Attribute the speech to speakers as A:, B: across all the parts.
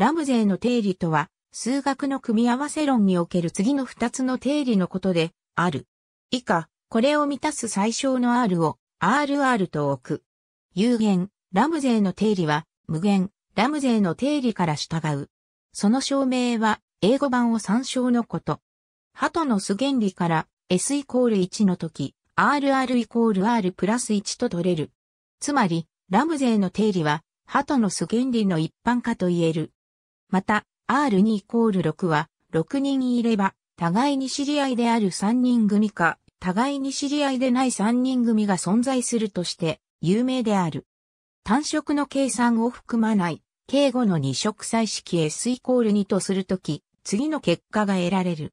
A: ラムゼーの定理とは、数学の組み合わせ論における次の二つの定理のことで、ある。以下、これを満たす最小の R を RR と置く。有限、ラムゼーの定理は、無限、ラムゼーの定理から従う。その証明は、英語版を参照のこと。鳩の素原理から、S イコール1の時、RR イコール R プラス1と取れる。つまり、ラムゼーの定理は、鳩の素原理の一般化と言える。また、R2 イコール6は、6人いれば、互いに知り合いである3人組か、互いに知り合いでない3人組が存在するとして、有名である。単色の計算を含まない、敬語の二色彩式 S イコール2とするとき、次の結果が得られる。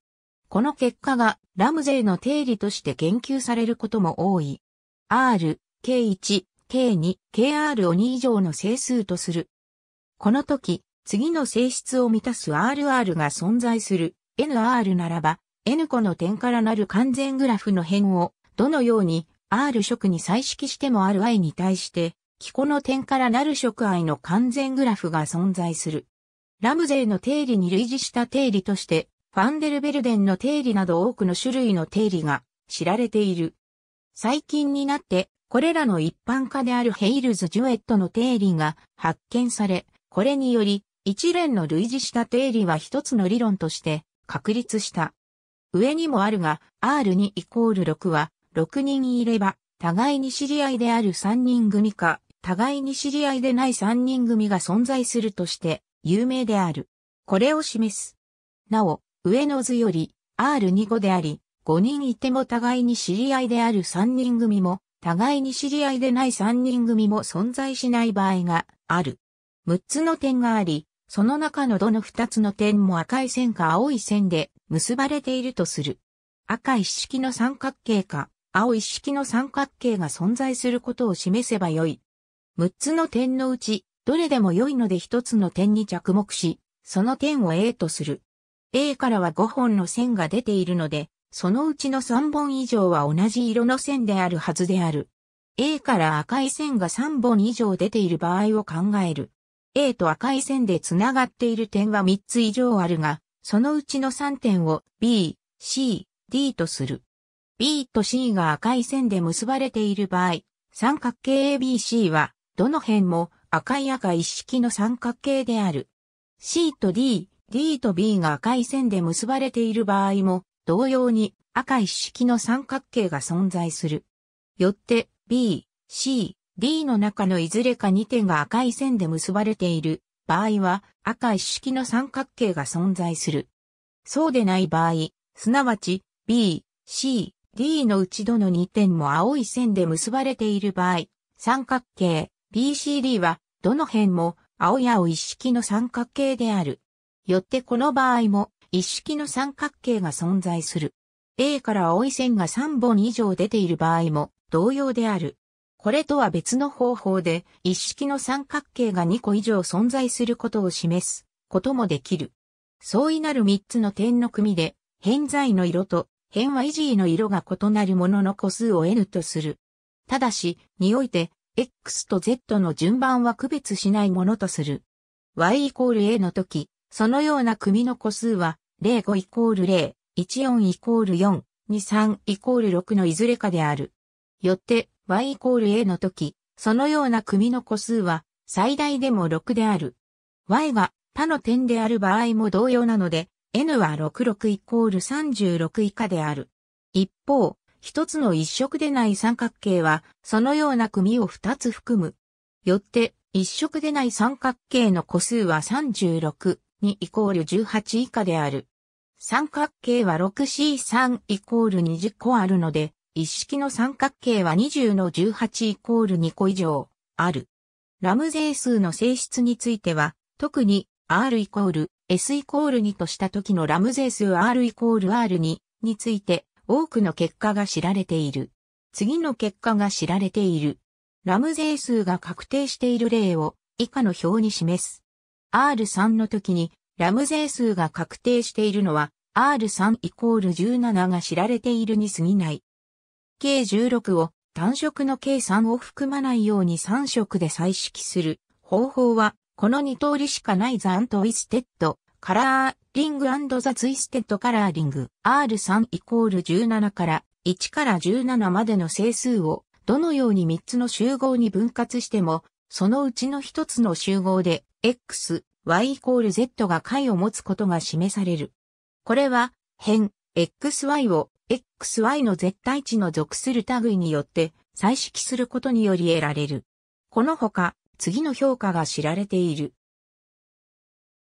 A: この結果が、ラムゼイの定理として言及されることも多い。R、K1、K2、KR を2以上の整数とする。このき、次の性質を満たす RR が存在する NR ならば、N 個の点からなる完全グラフの辺を、どのように R 色に再式しても Ri に対して、気候の点からなる色 I の完全グラフが存在する。ラムゼーの定理に類似した定理として、ファンデルベルデンの定理など多くの種類の定理が知られている。最近になって、これらの一般化であるヘイルズ・ジュエットの定理が発見され、これにより一連の類似した定理は一つの理論として確立した。上にもあるが、R2 イコール6は、6人いれば、互いに知り合いである3人組か、互いに知り合いでない3人組が存在するとして、有名である。これを示す。なお、上の図より、R25 であり、5人いても互いに知り合いである3人組も、互いに知り合いでない3人組も存在しない場合がある。6つの点があり、その中のどの二つの点も赤い線か青い線で結ばれているとする。赤一式の三角形か、青一式の三角形が存在することを示せばよい。六つの点のうち、どれでも良いので一つの点に着目し、その点を A とする。A からは五本の線が出ているので、そのうちの三本以上は同じ色の線であるはずである。A から赤い線が三本以上出ている場合を考える。A と赤い線で繋がっている点は3つ以上あるが、そのうちの3点を B、C、D とする。B と C が赤い線で結ばれている場合、三角形 ABC は、どの辺も赤い赤一式の三角形である。C と D、D と B が赤い線で結ばれている場合も、同様に赤一式の三角形が存在する。よって、B、C、D の中のいずれか2点が赤い線で結ばれている場合は赤一式の三角形が存在する。そうでない場合、すなわち B、C、D のうちどの2点も青い線で結ばれている場合、三角形 BCD はどの辺も青や青一式の三角形である。よってこの場合も一式の三角形が存在する。A から青い線が3本以上出ている場合も同様である。これとは別の方法で、一式の三角形が2個以上存在することを示すこともできる。相違なる3つの点の組で、偏在の色と、偏は維持の色が異なるものの個数を n とする。ただし、において、x と z の順番は区別しないものとする。y イコール a の時、そのような組の個数は、05イコール0、14イコール4、23イコール6のいずれかである。よって、y イコール a の時、そのような組の個数は最大でも6である。y が他の点である場合も同様なので、n は66イコール36以下である。一方、一つの一色でない三角形は、そのような組を二つ含む。よって、一色でない三角形の個数は36、にイコール18以下である。三角形は 6C3 イコール20個あるので、一式の三角形は20の18イコール2個以上ある。ラムゼー数の性質については、特に R イコール S イコール2とした時のラムゼー数 R イコール R2 について多くの結果が知られている。次の結果が知られている。ラムゼー数が確定している例を以下の表に示す。R3 の時にラムゼー数が確定しているのは R3 イコール17が知られているに過ぎない。計16を単色の計3を含まないように3色で彩色する方法は、この2通りしかないザ・アントイステッド、カラーリングザ・ツイステッドカラーリング R3 イコール17から1から17までの整数をどのように3つの集合に分割しても、そのうちの1つの集合で X、Y イコール Z が解を持つことが示される。これは、変 XY を xy の絶対値の属する類によって再式することにより得られる。このほか、次の評価が知られている。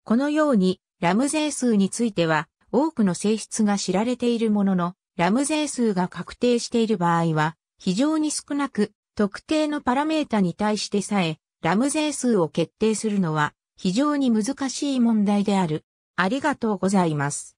A: このように、ラムゼー数については、多くの性質が知られているものの、ラムゼー数が確定している場合は、非常に少なく、特定のパラメータに対してさえ、ラムゼー数を決定するのは、非常に難しい問題である。ありがとうございます。